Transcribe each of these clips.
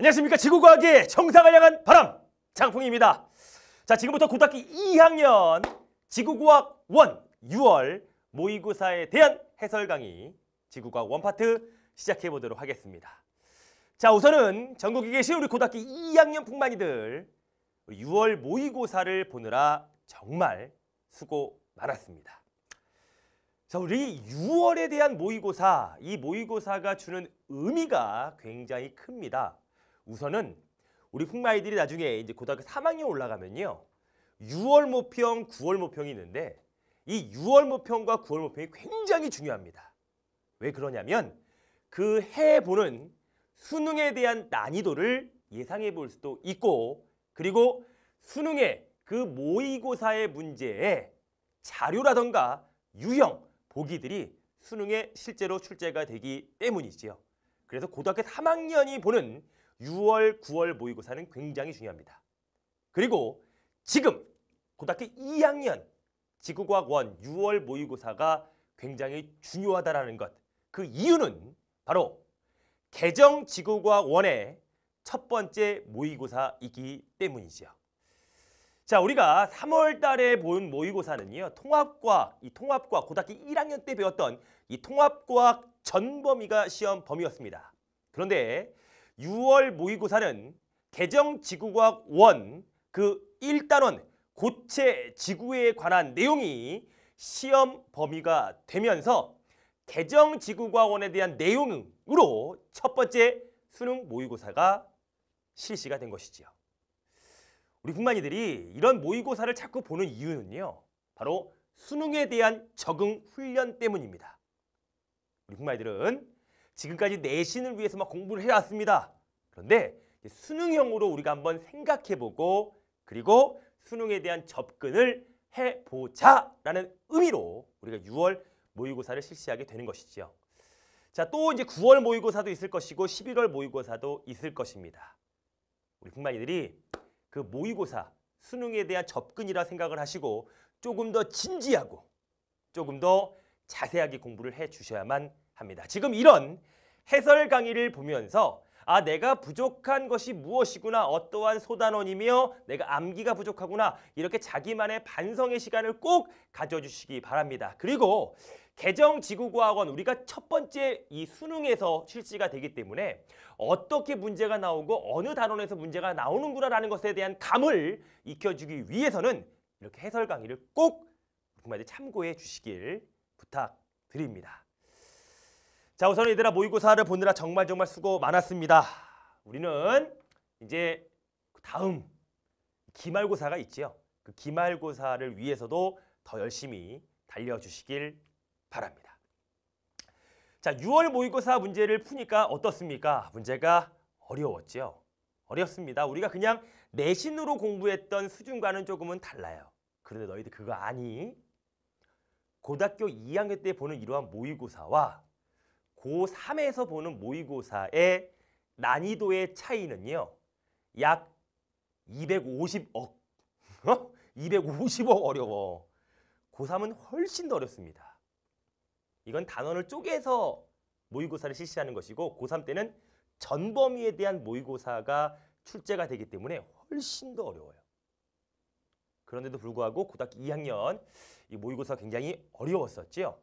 안녕하십니까 지구과학의 정상을 향한 바람 장풍입니다 자 지금부터 고등학교 2학년 지구과학 1 6월 모의고사에 대한 해설 강의 지구과학 1 파트 시작해 보도록 하겠습니다 자 우선은 전국에 계신 우리 고등학교 2학년 풍만이들 6월 모의고사를 보느라 정말 수고 많았습니다 자, 우리 6월에 대한 모의고사, 이 모의고사가 주는 의미가 굉장히 큽니다. 우선은 우리 흑마이들이 나중에 이제 고등학교 3학년 올라가면요. 6월 모평, 9월 모평이 있는데 이 6월 모평과 9월 모평이 굉장히 중요합니다. 왜 그러냐면 그 해에 보는 수능에 대한 난이도를 예상해 볼 수도 있고 그리고 수능의 그 모의고사의 문제에 자료라던가 유형, 보기들이 수능에 실제로 출제가 되기 때문이지요. 그래서 고등학교 3학년이 보는 6월, 9월 모의고사는 굉장히 중요합니다. 그리고 지금 고등학교 2학년 지구과학 1 6월 모의고사가 굉장히 중요하다라는 것. 그 이유는 바로 개정 지구과학 1의 첫 번째 모의고사이기 때문이죠 자, 우리가 3월 달에 본 모의고사는요. 통합과학, 이 통합과학 고등학교 1학년 때 배웠던 이 통합과학 전 범위가 시험 범위였습니다. 그런데 6월 모의고사는 개정 지구과학 1그 1단원 고체 지구에 관한 내용이 시험 범위가 되면서 개정 지구과학 1에 대한 내용으로 첫 번째 수능 모의고사가 실시가 된 것이지요. 우리 국만이들이 이런 모의고사를 자꾸 보는 이유는요. 바로 수능에 대한 적응 훈련 때문입니다. 우리 국만이들은 지금까지 내신을 위해서 막 공부를 해왔습니다. 그런데 수능형으로 우리가 한번 생각해보고 그리고 수능에 대한 접근을 해보자라는 의미로 우리가 6월 모의고사를 실시하게 되는 것이죠 자, 또 이제 9월 모의고사도 있을 것이고 11월 모의고사도 있을 것입니다. 우리 국만이들이 그 모의고사, 수능에 대한 접근이라 생각을 하시고 조금 더 진지하고 조금 더 자세하게 공부를 해 주셔야만 합니다. 지금 이런 해설 강의를 보면서 아 내가 부족한 것이 무엇이구나 어떠한 소단원이며 내가 암기가 부족하구나 이렇게 자기만의 반성의 시간을 꼭 가져주시기 바랍니다. 그리고 개정지구과학원 우리가 첫 번째 이 수능에서 실시가 되기 때문에 어떻게 문제가 나오고 어느 단원에서 문제가 나오는구나라는 것에 대한 감을 익혀주기 위해서는 이렇게 해설 강의를 꼭 정말 참고해 주시길 부탁드립니다. 자 우선 얘들아 모의고사를 보느라 정말 정말 수고 많았습니다. 우리는 이제 다음 기말고사가 있지요. 그 기말고사를 위해서도 더 열심히 달려주시길 바랍니다. 자 6월 모의고사 문제를 푸니까 어떻습니까? 문제가 어려웠지요. 어렵습니다. 우리가 그냥 내신으로 공부했던 수준과는 조금은 달라요. 그런데 너희들 그거 아니? 고등학교 2학년 때 보는 이러한 모의고사와 고3에서 보는 모의고사의 난이도의 차이는요. 약 250억. 250억 어? 어려워. 고3은 훨씬 더 어렵습니다. 이건 단원을 쪼개서 모의고사를 실시하는 것이고 고3 때는 전범위에 대한 모의고사가 출제가 되기 때문에 훨씬 더 어려워요. 그런데도 불구하고 고등학교 2학년 이 모의고사 가 굉장히 어려웠었지요.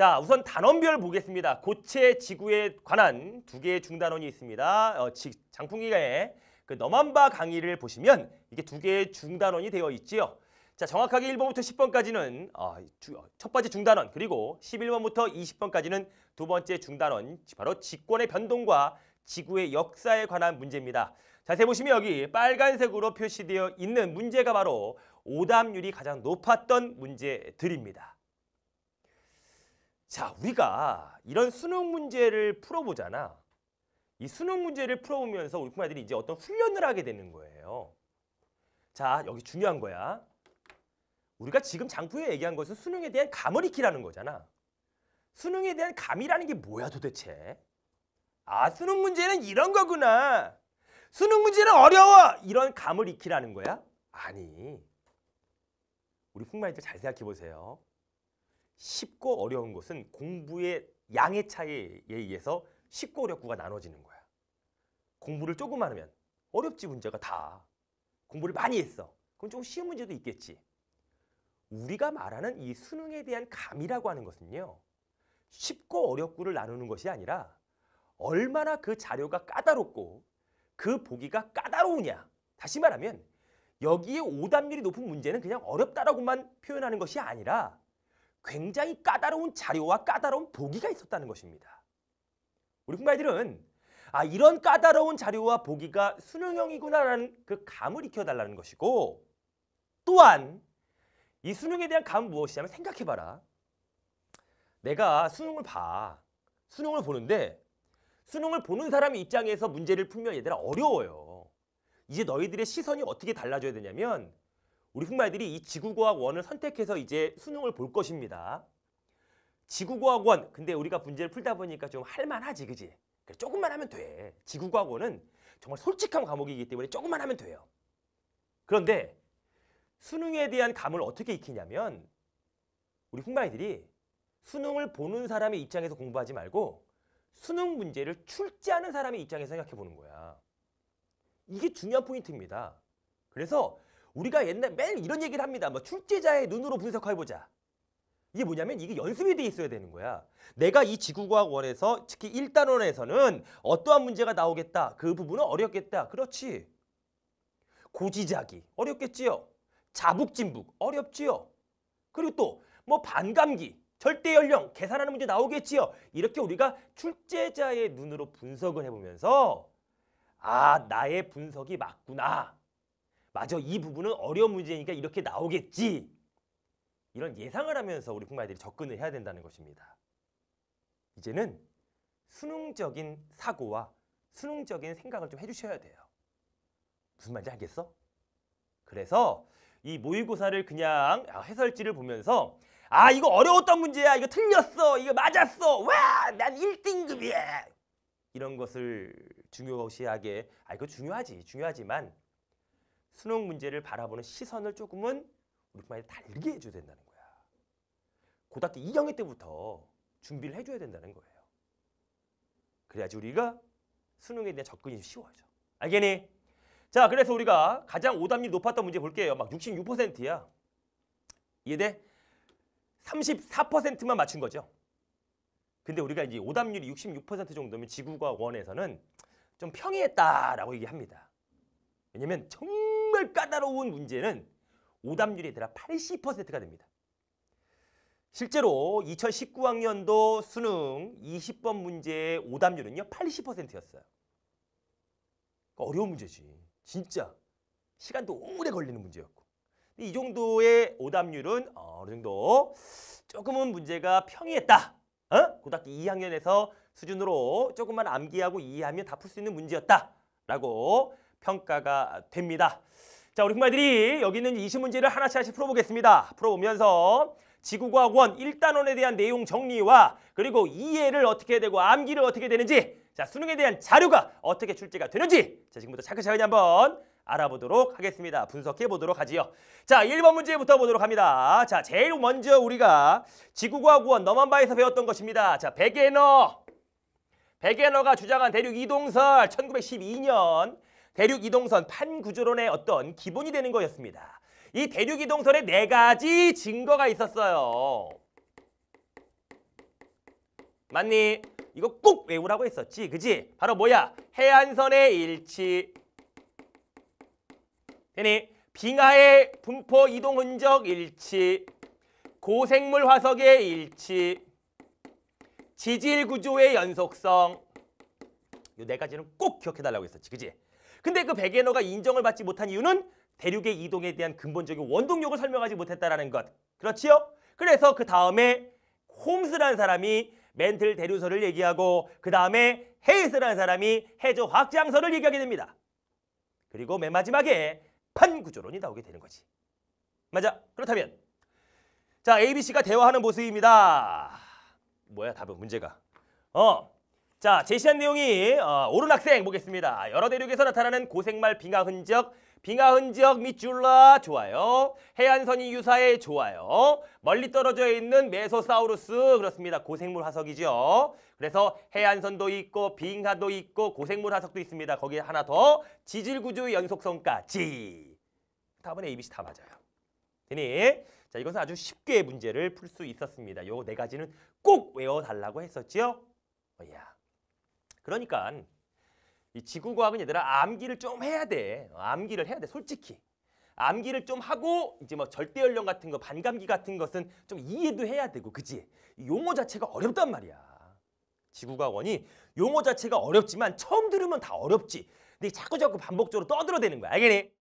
자, 우선 단원별 보겠습니다. 고체 지구에 관한 두 개의 중단원이 있습니다. 어, 장풍기가의 그 너만바 강의를 보시면 이게 두 개의 중단원이 되어 있지요. 자, 정확하게 1번부터 10번까지는 어, 주, 어, 첫 번째 중단원, 그리고 11번부터 20번까지는 두 번째 중단원, 바로 직권의 변동과 지구의 역사에 관한 문제입니다. 자세히 보시면 여기 빨간색으로 표시되어 있는 문제가 바로 오답률이 가장 높았던 문제들입니다. 자, 우리가 이런 수능 문제를 풀어보잖아. 이 수능 문제를 풀어보면서 우리 꼬마들이 이제 어떤 훈련을 하게 되는 거예요. 자, 여기 중요한 거야. 우리가 지금 장프에 얘기한 것은 수능에 대한 감을 익히라는 거잖아. 수능에 대한 감이라는 게 뭐야 도대체? 아, 수능 문제는 이런 거구나. 수능 문제는 어려워. 이런 감을 익히라는 거야? 아니. 우리 풍마이들 잘 생각해 보세요. 쉽고 어려운 것은 공부의 양의 차이에 의해서 쉽고 어렵고가 나눠지는 거야. 공부를 조금 하면 어렵지 문제가 다. 공부를 많이 했어. 그럼 좀 쉬운 문제도 있겠지. 우리가 말하는 이 수능에 대한 감이라고 하는 것은요. 쉽고 어렵고를 나누는 것이 아니라 얼마나 그 자료가 까다롭고 그 보기가 까다로우냐. 다시 말하면 여기에 오답률이 높은 문제는 그냥 어렵다라고만 표현하는 것이 아니라 굉장히 까다로운 자료와 까다로운 보기가 있었다는 것입니다. 우리 풍가이들은 아 이런 까다로운 자료와 보기가 수능형이구나라는 그 감을 익혀달라는 것이고 또한 이 수능에 대한 감은 무엇이냐면 생각해봐라. 내가 수능을 봐. 수능을 보는데 수능을 보는 사람 입장에서 문제를 풀면 얘들아 어려워요. 이제 너희들의 시선이 어떻게 달라져야 되냐면 우리 흑마이들이 이 지구과학원을 선택해서 이제 수능을 볼 것입니다. 지구과학원 근데 우리가 문제를 풀다 보니까 좀 할만하지 그지? 그래, 조금만 하면 돼. 지구과학원은 정말 솔직한 과목이기 때문에 조금만 하면 돼요. 그런데 수능에 대한 감을 어떻게 익히냐면 우리 흑마이들이 수능을 보는 사람의 입장에서 공부하지 말고 수능 문제를 출제하는 사람의 입장에서 생각해 보는 거야. 이게 중요한 포인트입니다. 그래서 우리가 옛날 매일 이런 얘기를 합니다. 뭐 출제자의 눈으로 분석해보자. 이게 뭐냐면 이게 연습이 돼 있어야 되는 거야. 내가 이 지구과학 원에서 특히 1단원에서는 어떠한 문제가 나오겠다. 그 부분은 어렵겠다. 그렇지. 고지자기 어렵겠지요. 자북진북 어렵지요. 그리고 또 뭐 반감기 절대 연령 계산하는 문제 나오겠지요. 이렇게 우리가 출제자의 눈으로 분석을 해보면서 아 나의 분석이 맞구나. 맞아 이 부분은 어려운 문제니까 이렇게 나오겠지. 이런 예상을 하면서 우리 국마애들이 접근을 해야 된다는 것입니다. 이제는 수능적인 사고와 수능적인 생각을 좀 해주셔야 돼요. 무슨 말인지 알겠어? 그래서 이 모의고사를 그냥 아, 해설지를 보면서 아 이거 어려웠던 문제야 이거 틀렸어 이거 맞았어 와 난 1등급이야 이런 것을 중요시하게 아 이거 중요하지 중요하지만 수능 문제를 바라보는 시선을 조금은 우리 말에 달게 리 해줘야 된다는 거야. 고등학교 2학년 때부터 준비를 해줘야 된다는 거예요. 그래야지 우리가 수능에 대한 접근이 쉬워져. 알겠니? 자, 그래서 우리가 가장 오답률이 높았던 문제 볼게요. 막 66%야. 이해돼? 34%만 맞춘 거죠. 근데 우리가 이제 오답률이 66% 정도면 지구과학원에서는 좀 평이했다라고 얘기합니다. 왜냐면 정말 정말 까다로운 문제는 오답률이 들어 80%가 됩니다. 실제로 2019학년도 수능 20번 문제의 오답률은요 80%였어요. 그러니까 어려운 문제지. 진짜. 시간도 오래 걸리는 문제였고. 이 정도의 오답률은 어느 정도 조금은 문제가 평이했다. 어? 고등학교 2학년에서 수준으로 조금만 암기하고 이해하면 다 풀 수 있는 문제였다. 라고 평가가 됩니다. 자, 우리 공부들이 여기 있는 20문제를 하나씩 하나씩 풀어보겠습니다. 풀어보면서 지구과학 원 1단원에 대한 내용 정리와 그리고 이해를 어떻게 해야 되고 암기를 어떻게 되는지 자, 수능에 대한 자료가 어떻게 출제가 되는지 자, 지금부터 차근차근히 한번 알아보도록 하겠습니다. 분석해 보도록 하지요. 자, 1번 문제부터 보도록 합니다. 자, 제일 먼저 우리가 지구과학 원 너만바에서 배웠던 것입니다. 자, 백에너 백에너가 주장한 대륙 이동설 1912년 대륙 이동선 판구조론의 어떤 기본이 되는 거였습니다. 이 대륙 이동선에 네 가지 증거가 있었어요. 맞니? 이거 꼭 외우라고 했었지, 그지? 바로 뭐야? 해안선의 일치. 되니? 빙하의 분포 이동 흔적 일치. 고생물 화석의 일치. 지질 구조의 연속성. 이네 가지는 꼭 기억해달라고 했었지, 그지? 근데 그 베게너가 인정을 받지 못한 이유는 대륙의 이동에 대한 근본적인 원동력을 설명하지 못했다라는 것. 그렇지요? 그래서 그 다음에 홈스라는 사람이 멘틀 대류설을 얘기하고 그 다음에 헤이스라는 사람이 해저 확장설을 얘기하게 됩니다. 그리고 맨 마지막에 판구조론이 나오게 되는 거지. 맞아. 그렇다면 자 ABC가 대화하는 모습입니다. 뭐야 답은 문제가. 어 자, 제시한 내용이 어, 오른 학생 보겠습니다. 여러 대륙에서 나타나는 고생말 빙하 흔적, 빙하 흔적 및 줄라 좋아요. 해안선이 유사해 좋아요. 멀리 떨어져 있는 메소사우루스 그렇습니다. 고생물 화석이죠. 그래서 해안선도 있고 빙하도 있고 고생물 화석도 있습니다. 거기에 하나 더 지질 구조의 연속성까지. 답은 A, B, C 다 맞아요. 되니? 자, 이것은 아주 쉽게 문제를 풀 수 있었습니다. 요 네 가지는 꼭 외워달라고 했었지요. 어, 야. 그러니까 이 지구과학은 얘들아 암기를 좀 해야 돼. 암기를 해야 돼. 솔직히. 암기를 좀 하고 이제 뭐 절대연령 같은 거 반감기 같은 것은 좀 이해도 해야 되고 그지? 용어 자체가 어렵단 말이야. 지구과학원이 용어 자체가 어렵지만 처음 들으면 다 어렵지. 근데 자꾸 자꾸 반복적으로 떠들어대는 거야. 알겠니?